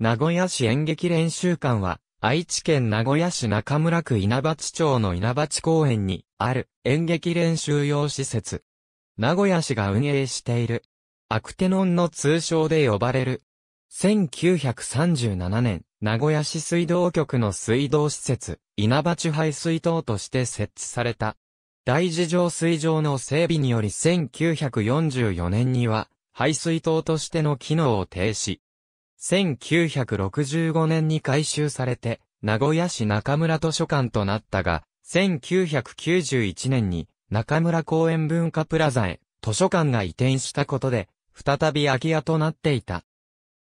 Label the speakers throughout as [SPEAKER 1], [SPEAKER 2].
[SPEAKER 1] 名古屋市演劇練習館は、愛知県名古屋市中村区稲鉢町の稲鉢公園にある演劇練習用施設。名古屋市が運営している。アクテノンの通称で呼ばれる。1937年、名古屋市水道局の水道施設、稲鉢排水塔として設置された。大事上水上の整備により1944年には、排水塔としての機能を停止。1965年に改修されて、名古屋市中村図書館となったが、1991年に中村公園文化プラザへ図書館が移転したことで、再び空き家となっていた。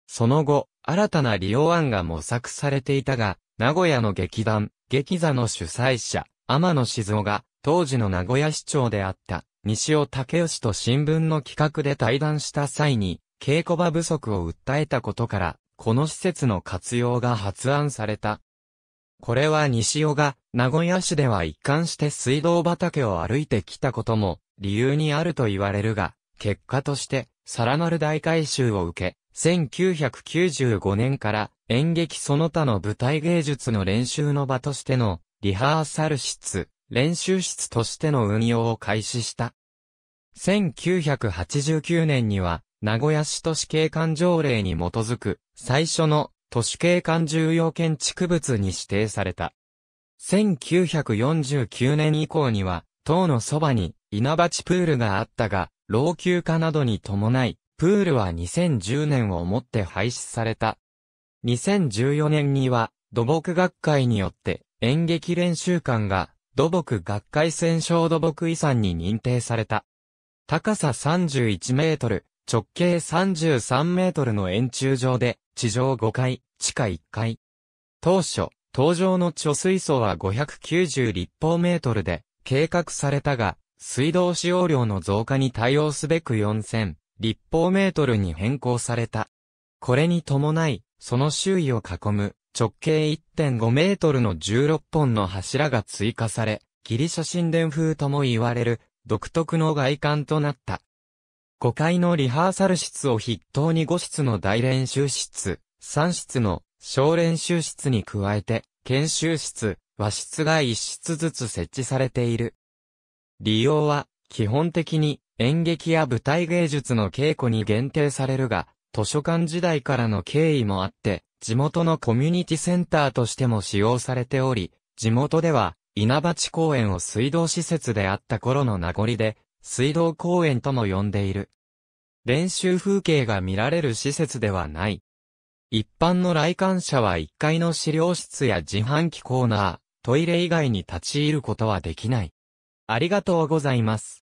[SPEAKER 1] その後、新たな利用案が模索されていたが、名古屋の劇団、劇座の主催者、天野静雄が、当時の名古屋市長であった、西尾武義と新聞の企画で対談した際に、稽古場不足を訴えたことから、この施設の活用が発案された。これは西尾が、名古屋市では一貫して水道畑を歩いてきたことも、理由にあると言われるが、結果として、さらなる大改修を受け、1995年から演劇その他の舞台芸術の練習の場としての、リハーサル室、練習室としての運用を開始した。1989年には、名古屋市都市景観条例に基づく、最初の都市景観重要建築物に指定された。1949年以降には、塔のそばに稲鉢プールがあったが、老朽化などに伴い、プールは2010年をもって廃止された。2014年には、土木学会によって演劇練習館が土木学会戦勝土木遺産に認定された。高さ31メートル、直径33メートルの円柱状で、地上5階、地下1階。当初、登場の貯水槽は590立方メートルで、計画されたが、水道使用量の増加に対応すべく4000立方メートルに変更された。これに伴い、その周囲を囲む直径1.5メートルの16本の柱が追加され、ギリシャ神殿風とも言われる独特の外観となった。5階のリハーサル室を筆頭に5室の大練習室、3室の小練習室に加えて、研修室、和室が1室ずつ設置されている。利用は、基本的に演劇や舞台芸術の稽古に限定されるが、図書館時代からの経緯もあって、地元のコミュニティセンターとしても使用されており、地元では、稲鉢公園を水道施設であった頃の名残で、水道公園とも呼んでいる。練習風景が見られる施設ではない。一般の来館者は1階の資料室や自販機コーナー、トイレ以外に立ち入ることはできない。ありがとうございます。